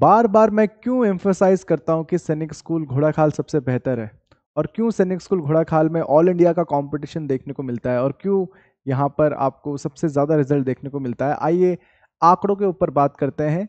बार बार मैं क्यों एम्फोसाइज करता हूँ कि सैनिक स्कूल घोड़ाखाल सबसे बेहतर है और क्यों सैनिक स्कूल घोड़ाखाल में ऑल इंडिया का कंपटीशन देखने को मिलता है और क्यों यहाँ पर आपको सबसे ज़्यादा रिजल्ट देखने को मिलता है आइए आंकड़ों के ऊपर बात करते हैं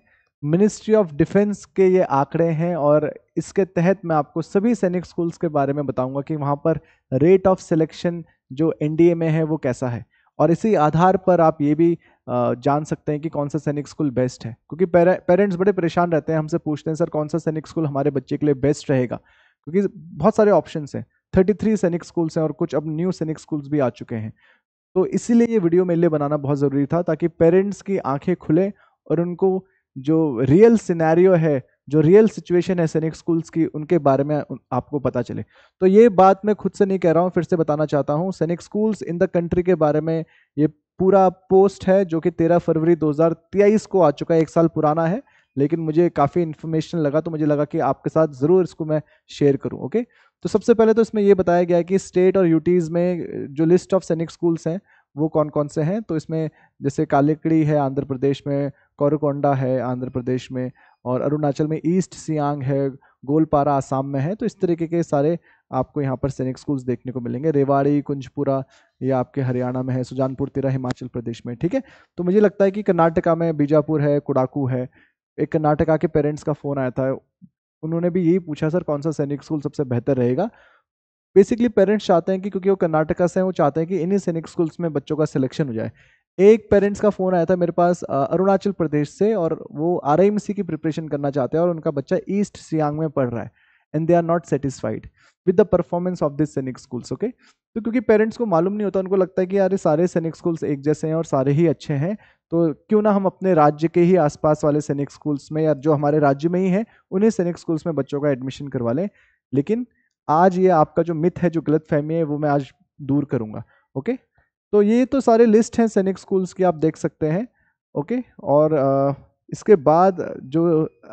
मिनिस्ट्री ऑफ डिफेंस के ये आंकड़े हैं और इसके तहत मैं आपको सभी सैनिक स्कूल्स के बारे में बताऊंगा कि वहाँ पर रेट ऑफ सिलेक्शन जो एन में है वो कैसा है और इसी आधार पर आप ये भी जान सकते हैं कि कौन सा सैनिक स्कूल बेस्ट है क्योंकि पेरेंट्स बड़े परेशान रहते हैं हमसे पूछते हैं सर कौन सा सैनिक स्कूल हमारे बच्चे के लिए बेस्ट रहेगा क्योंकि बहुत सारे ऑप्शन हैं थर्टी थ्री सैनिक स्कूल्स हैं और कुछ अब न्यू सैनिक स्कूल्स भी आ चुके हैं तो इसीलिए ये वीडियो मेरे लिए बनाना बहुत ज़रूरी था ताकि पेरेंट्स की आंखें खुलें और उनको जो रियल सिनेरियो है जो रियल सिचुएशन है सैनिक स्कूल्स की उनके बारे में आपको पता चले तो ये बात मैं खुद से नहीं कह रहा हूँ फिर से बताना चाहता हूँ सैनिक स्कूल्स इन द कंट्री के बारे में ये पूरा पोस्ट है जो कि 13 फरवरी 2023 को आ चुका है एक साल पुराना है लेकिन मुझे काफ़ी इन्फॉर्मेशन लगा तो मुझे लगा कि आपके साथ ज़रूर इसको मैं शेयर करूँ ओके तो सबसे पहले तो इसमें यह बताया गया है कि स्टेट और यूटीज़ में जो लिस्ट ऑफ सैनिक स्कूल्स हैं वो कौन कौन से हैं तो इसमें जैसे कालिकड़ी है आंध्र प्रदेश में कोरकोंडा है आंध्र प्रदेश में और अरुणाचल में ईस्ट सियांग है गोलपारा आसाम में है तो इस तरीके के सारे आपको यहाँ पर सैनिक स्कूल्स देखने को मिलेंगे रेवाड़ी कुंजपुरा ये आपके हरियाणा में है सुजानपुर तिरा हिमाचल प्रदेश में ठीक है तो मुझे लगता है कि कर्नाटका में बीजापुर है कुड़ाकू है एक कर्नाटका के पेरेंट्स का फ़ोन आया था उन्होंने भी यही पूछा सर कौन सा सैनिक स्कूल सबसे बेहतर रहेगा बेसिकली पेरेंट्स चाहते हैं कि क्योंकि वो कर्नाटका से हैं वो चाहते हैं कि इन्हीं सैनिक स्कूल्स में बच्चों का सिलेक्शन हो जाए एक पेरेंट्स का फ़ोन आया था मेरे पास अरुणाचल प्रदेश से और वो आर की प्रिपरेशन करना चाहते हैं और उनका बच्चा ईस्ट सियांग में पढ़ रहा है and they are not satisfied with the performance of this Sainik schools okay तो क्योंकि पेरेंट्स को मालूम नहीं होता उनको लगता है कि यार सारे सैनिक स्कूल्स एक जैसे हैं और सारे ही अच्छे हैं तो क्यों ना हम अपने राज्य के ही आसपास वाले सैनिक स्कूल्स में या जो हमारे राज्य में ही हैं उन्हें सैनिक स्कूल्स में बच्चों का एडमिशन करवा लें लेकिन आज ये आपका जो मिथ है जो गलत फहमी है वो मैं आज दूर करूँगा ओके तो ये तो सारे लिस्ट हैं सैनिक स्कूल्स की आप देख सकते हैं ओके और इसके बाद जो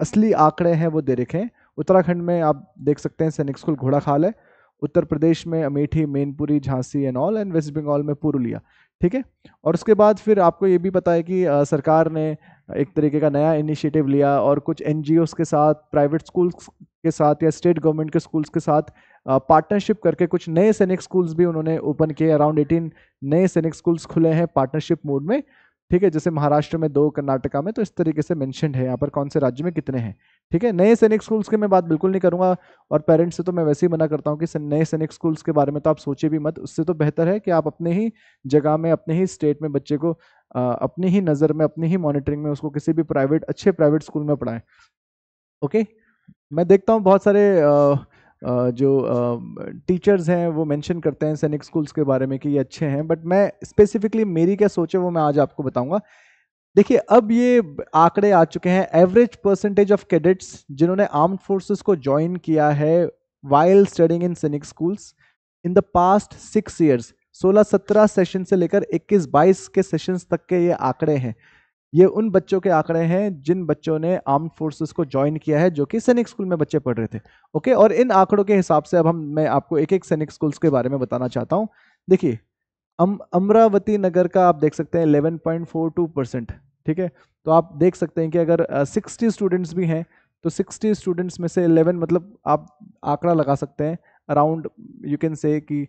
असली आंकड़े हैं वो दे रखे हैं उत्तराखंड में आप देख सकते हैं सैनिक स्कूल घोड़ाखाल है उत्तर प्रदेश में Amethi Mainpuri Jhansi and all and west Bengal में पुरुलिया ठीक है और उसके बाद फिर आपको ये भी पता है कि आ, सरकार ने एक तरीके का नया इनिशिएटिव लिया और कुछ एन के साथ प्राइवेट स्कूल्स के साथ या स्टेट गवर्नमेंट के स्कूल्स के साथ पार्टनरशिप करके कुछ नए सैनिक स्कूल्स भी उन्होंने ओपन किए अराउंड 18 नए सैनिक स्कूल्स खुले हैं पार्टनरशिप मोड में ठीक है जैसे महाराष्ट्र में दो कर्नाटका में तो इस तरीके से मैंशन है यहाँ पर कौन से राज्य में कितने हैं ठीक है नए सैनिक स्कूल्स की मैं बात बिल्कुल नहीं करूंगा और पेरेंट्स से तो मैं वैसे ही मना करता हूं कि नए सैनिक स्कूल्स के बारे में तो आप सोचे भी मत उससे तो बेहतर है कि आप अपने ही जगह में अपने ही स्टेट में बच्चे को अपनी ही नज़र में अपनी ही मॉनिटरिंग में उसको किसी भी प्राइवेट अच्छे प्राइवेट स्कूल में पढ़ाएं ओके मैं देखता हूँ बहुत सारे जो टीचर्स हैं वो मैंशन करते हैं सैनिक स्कूल्स के बारे में कि ये अच्छे हैं बट मैं स्पेसिफिकली मेरी क्या सोच है वो मैं आज आपको बताऊंगा देखिए अब ये आंकड़े आ चुके हैं एवरेज परसेंटेज ऑफ कैडेट्स जिन्होंने आर्म्ड फोर्सेस को ज्वाइन किया है while studying in Sainik schools in the past six years 16-17 session से लेकर 21-22 के सेशंस तक के ये आंकड़े हैं ये उन बच्चों के आंकड़े हैं जिन बच्चों ने आर्म फोर्सेस को ज्वाइन किया है जो कि सैनिक स्कूल में बच्चे पढ़ रहे थे ओके और इन आंकड़ों के हिसाब से अब हम मैं आपको एक एक सैनिक स्कूल्स के बारे में बताना चाहता हूँ देखिए अम अमरावती नगर का आप देख सकते हैं 11.42 परसेंट ठीक है तो आप देख सकते हैं कि अगर सिक्सटी 60 स्टूडेंट्स भी हैं तो सिक्सटी स्टूडेंट्स में से 11 मतलब आप आंकड़ा लगा सकते हैं अराउंड यू कैन से कि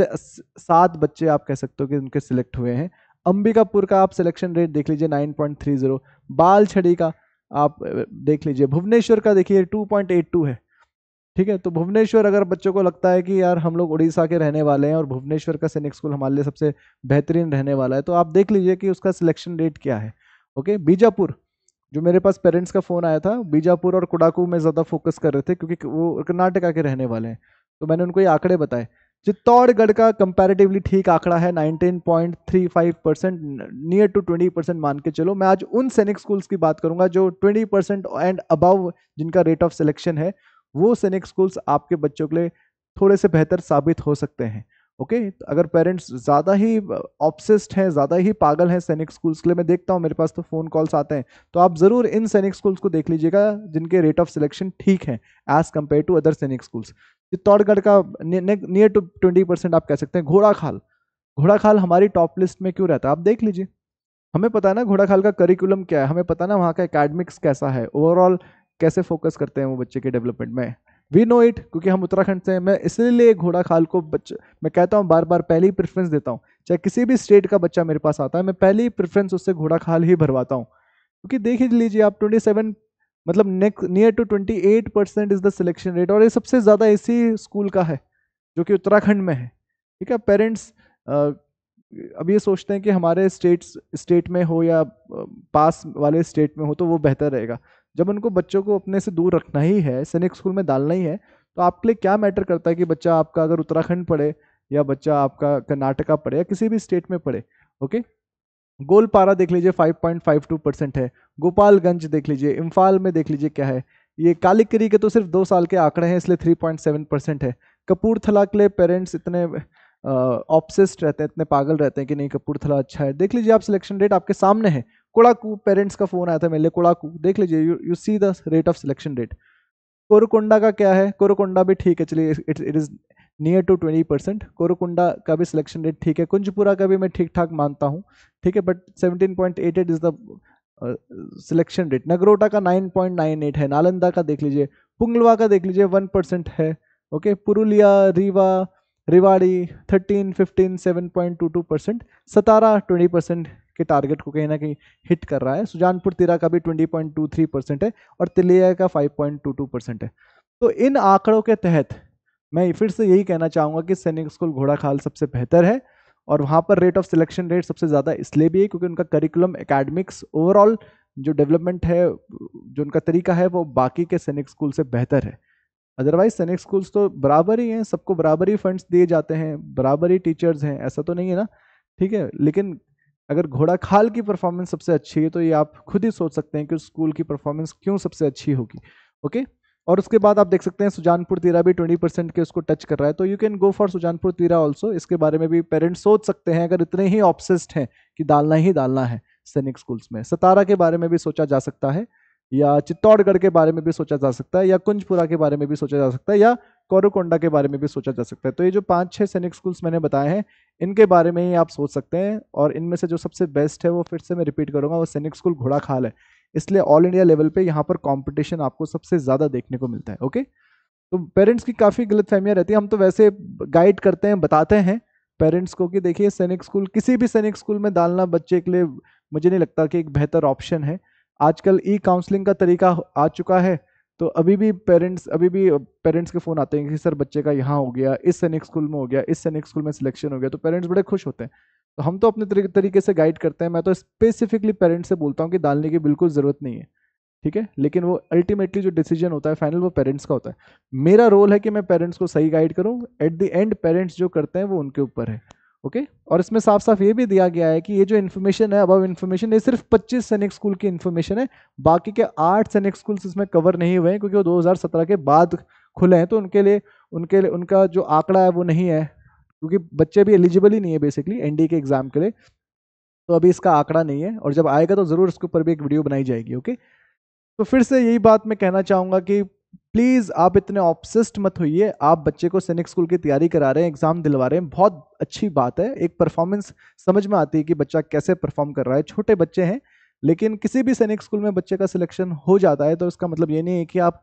सात बच्चे आप कह सकते हो कि उनके सिलेक्ट हुए हैं अंबिकापुर का आप सिलेक्शन रेट देख लीजिए 9.30 पॉइंट का आप देख लीजिए भुवनेश्वर का देखिए 2.82 है ठीक है तो भुवनेश्वर अगर बच्चों को लगता है कि यार हम लोग उड़ीसा के रहने वाले हैं और भुवनेश्वर का सैनिक स्कूल हमारे लिए सबसे बेहतरीन रहने वाला है तो आप देख लीजिए कि उसका सिलेक्शन डेट क्या है ओके बीजापुर जो मेरे पास पेरेंट्स का फ़ोन आया था बीजापुर और कुडाकू में ज़्यादा फोकस कर रहे थे क्योंकि वो कर्नाटका के रहने वाले हैं तो मैंने उनको ये आंकड़े बताए चित्तौड़गढ़ का कंपैरेटिवली ठीक आंकड़ा है 19.35 परसेंट नियर टू 20 परसेंट मान के चलो मैं आज उन सैनिक स्कूल्स की बात करूंगा जो 20 परसेंट एंड अबव जिनका रेट ऑफ सिलेक्शन है वो सैनिक स्कूल्स आपके बच्चों के लिए थोड़े से बेहतर साबित हो सकते हैं ओके okay, तो अगर पेरेंट्स ज़्यादा ही ऑप्सिस्ट हैं ज़्यादा ही पागल हैं सैनिक स्कूल्स के लिए मैं देखता हूँ मेरे पास तो फ़ोन कॉल्स आते हैं तो आप ज़रूर इन सैनिक स्कूल्स को देख लीजिएगा जिनके रेट ऑफ सिलेक्शन ठीक है as compare to other Sainik schools Chittorgarh का नियर टू ट्वेंटी परसेंट आप कह सकते हैं घोड़ा खाल घोड़ा खाल हमारी टॉप लिस्ट में क्यों रहता है आप देख लीजिए हमें पता है ना घोड़ा खाल का करिकुलम क्या है हमें पता ना वहाँ का एकेडमिक्स कैसा है ओवरऑल कैसे फोकस करते हैं वो बच्चे के डेवलपमेंट में वी नो इट क्योंकि हम उत्तराखंड से हैं मैं इसलिए घोड़ा खाल को बच्चे मैं कहता हूँ बार बार पहली प्रेफरेंस देता हूँ चाहे किसी भी स्टेट का बच्चा मेरे पास आता है मैं पहली प्रेफरेंस उससे घोड़ा खाल ही भरवाता हूँ क्योंकि देख ही लीजिए आप ट्वेंटी सेवन मतलब next near to twenty eight percent is the selection rate और ये सबसे ज़्यादा इसी स्कूल का है जो कि उत्तराखंड में है ठीक है पेरेंट्स अब ये सोचते हैं कि हमारे स्टेट्स स्टेट में हो या पास वाले स्टेट में हो तो वो बेहतर रहेगा जब उनको बच्चों को अपने से दूर रखना ही है सैनिक स्कूल में डालना ही है तो आपके लिए क्या मैटर करता है कि बच्चा आपका अगर उत्तराखंड पढ़े या बच्चा आपका कर्नाटका पढ़े या किसी भी स्टेट में पढ़े ओके गोलपारा देख लीजिए 5.52 परसेंट है गोपालगंज देख लीजिए इम्फाल में देख लीजिए क्या है ये कालीकरी के तो सिर्फ दो साल के आंकड़े हैं इसलिए 3.7 परसेंट है कपूरथला के लिए पेरेंट्स इतने ऑप्सिस्ट रहते हैं इतने पागल रहते हैं कि नहीं कपूरथला अच्छा है देख लीजिए आप सिलेक्शन रेट आपके सामने है कोड़ाकू पेरेंट्स का फोन आया था मेरे कुड़ाकू कोड़ाकू देख लीजिए you you see the rate of selection rate Korukonda का क्या है कोरुकुंडा भी ठीक है चलिए it it is near to twenty percent Korukonda का भी सिलेक्शन रेट ठीक है कुंजपुरा का भी मैं ठीक ठाक मानता हूँ ठीक है but seventeen point eight eight is the selection rate Nagrota का नाइन पॉइंट नाइन एट है नालंदा का देख लीजिए पुंगलवा का देख लीजिए वन परसेंट है okay Purulia Rewa Rewari thirteen fifteen seven point two two percent Satara twenty percent के टारगेट को कहीं ना कहीं हिट कर रहा है सुजानपुर तिरा का भी 20.23 परसेंट है और तिलिया का 5.22 परसेंट है तो इन आंकड़ों के तहत मैं फिर से यही कहना चाहूँगा कि सैनिक स्कूल घोड़ा खाल सबसे बेहतर है और वहाँ पर रेट ऑफ सिलेक्शन रेट सबसे ज़्यादा इसलिए भी है क्योंकि उनका करिकुलम एकेडमिक्स ओवरऑल जो डेवलपमेंट है जो उनका तरीका है वो बाकी के सैनिक स्कूल से बेहतर है अदरवाइज सैनिक स्कूल्स तो बराबर ही हैं सबको बराबर ही फंड्स दिए जाते हैं बराबर ही टीचर्स हैं ऐसा तो नहीं है ना ठीक है लेकिन अगर घोड़ा खाल की परफॉर्मेंस सबसे अच्छी है तो ये आप खुद ही सोच सकते हैं कि उस स्कूल की परफॉर्मेंस क्यों सबसे अच्छी होगी ओके और उसके बाद आप देख सकते हैं सुजानपुर तीरा भी 20 परसेंट के उसको टच कर रहा है तो you can go for Sujanpur Tira also इसके बारे में भी पेरेंट्स सोच सकते हैं अगर इतने ही ऑप्सिस्ट हैं कि डालना ही डालना है सैनिक स्कूल्स में सतारा के बारे में भी सोचा जा सकता है या चित्तौड़गढ़ के बारे में भी सोचा जा सकता है या कुंजपुरा के बारे में भी सोचा जा सकता है या कोरुकोंडा के बारे में भी सोचा जा सकता है तो ये जो पांच छह सैनिक स्कूल्स मैंने बताए हैं इनके बारे में ही आप सोच सकते हैं और इनमें से जो सबसे बेस्ट है वो फिर से मैं रिपीट करूंगा वो सैनिक स्कूल घोड़ा खाल है इसलिए ऑल इंडिया लेवल पे यहाँ पर कॉम्पिटिशन आपको सबसे ज़्यादा देखने को मिलता है ओके तो पेरेंट्स की काफ़ी गलत फहमियां रहती है हम तो वैसे गाइड करते हैं बताते हैं पेरेंट्स को कि देखिए सैनिक स्कूल किसी भी सैनिक स्कूल में डालना बच्चे के लिए मुझे नहीं लगता कि एक बेहतर ऑप्शन है आजकल ई काउंसलिंग का तरीका आ चुका है तो अभी भी पेरेंट्स अभी भी पेरेंट्स के फ़ोन आते हैं कि सर बच्चे का यहाँ हो गया इस सैनिक स्कूल में हो गया इस सैनिक स्कूल में सिलेक्शन हो गया तो पेरेंट्स बड़े खुश होते हैं तो हम तो अपने तरीके से गाइड करते हैं मैं तो स्पेसिफिकली पेरेंट्स से बोलता हूँ कि डालने की बिल्कुल ज़रूरत नहीं है ठीक है लेकिन वो अल्टीमेटली जो डिसीजन होता है फाइनल वो पेरेंट्स का होता है मेरा रोल है कि मैं पेरेंट्स को सही गाइड करूँ एट द एंड पेरेंट्स जो करते हैं वो उनके ऊपर है ओके okay? और इसमें साफ साफ ये भी दिया गया है कि ये जो इन्फॉर्मेशन है अबव इन्फॉर्मेशन ये सिर्फ 25 सैनिक स्कूल की इन्फॉर्मेशन है बाकी के आठ सैनिक स्कूल इसमें कवर नहीं हुए हैं क्योंकि वो 2017 के बाद खुले हैं तो उनके लिए उनके लिए उनका जो आंकड़ा है वो नहीं है क्योंकि बच्चे भी एलिजिबल ही नहीं है बेसिकली एन के एग्जाम के लिए तो अभी इसका आंकड़ा नहीं है और जब आएगा तो ज़रूर इसके ऊपर भी एक वीडियो बनाई जाएगी ओके okay? तो फिर से यही बात मैं कहना चाहूँगा कि प्लीज आप इतने ऑप्सिस्ट मत होइए आप बच्चे को सैनिक स्कूल की तैयारी करा रहे हैं एग्जाम दिलवा रहे हैं बहुत अच्छी बात है एक परफॉर्मेंस समझ में आती है कि बच्चा कैसे परफॉर्म कर रहा है छोटे बच्चे हैं लेकिन किसी भी सैनिक स्कूल में बच्चे का सिलेक्शन हो जाता है तो इसका मतलब ये नहीं है कि आप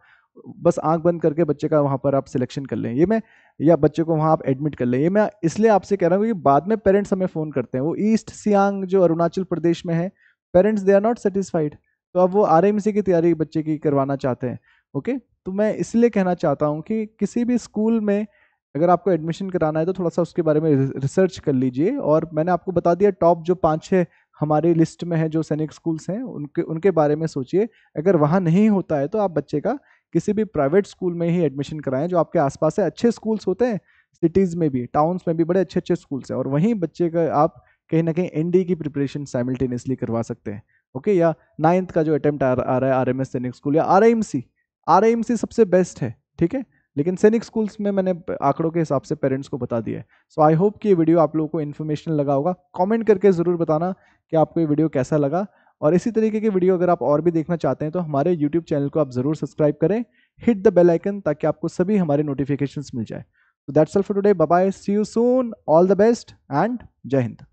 बस आंख बंद करके बच्चे का वहां पर आप सिलेक्शन कर लें ये मैं या बच्चे को वहाँ आप एडमिट कर लें ये मैं इसलिए आपसे कह रहा हूँ कि बाद में पेरेंट्स हमें फ़ोन करते हैं वो ईस्ट सियांग जो अरुणाचल प्रदेश में है parents they are not satisfied तो अब वो आर की तैयारी बच्चे की करवाना चाहते हैं ओके तो मैं इसलिए कहना चाहता हूँ कि किसी भी स्कूल में अगर आपको एडमिशन कराना है तो थोड़ा सा उसके बारे में रिसर्च कर लीजिए और मैंने आपको बता दिया टॉप जो पाँच छः हमारी लिस्ट में है जो सैनिक स्कूल्स हैं उनके उनके बारे में सोचिए अगर वहाँ नहीं होता है तो आप बच्चे का किसी भी प्राइवेट स्कूल में ही एडमिशन कराएं जो आपके आसपास है अच्छे स्कूल्स होते हैं सिटीज़ में भी टाउन्स में भी बड़े अच्छे अच्छे स्कूल्स हैं और वहीं बच्चे का आप कहीं ना कहीं एन की प्रिपरेशन साइमल्टेनियसली करवा सकते हैं ओके या नाइन्थ का जो अटैम्प्ट आ रहा है R M S Sainik school या आर एम सी आर सबसे बेस्ट है ठीक है लेकिन सैनिक स्कूल्स में मैंने आंकड़ों के हिसाब से पेरेंट्स को बता दिया है सो आई होप कि ये वीडियो आप लोगों को इन्फॉर्मेशन लगा होगा कमेंट करके ज़रूर बताना कि आपको ये वीडियो कैसा लगा और इसी तरीके की वीडियो अगर आप और भी देखना चाहते हैं तो हमारे यूट्यूब चैनल को आप ज़रूर सब्सक्राइब करें हिट द बेल आइकन ताकि आपको सभी हमारे नोटिफिकेशन मिल जाए तो that's all for today bye see you soon all the best and जय हिंद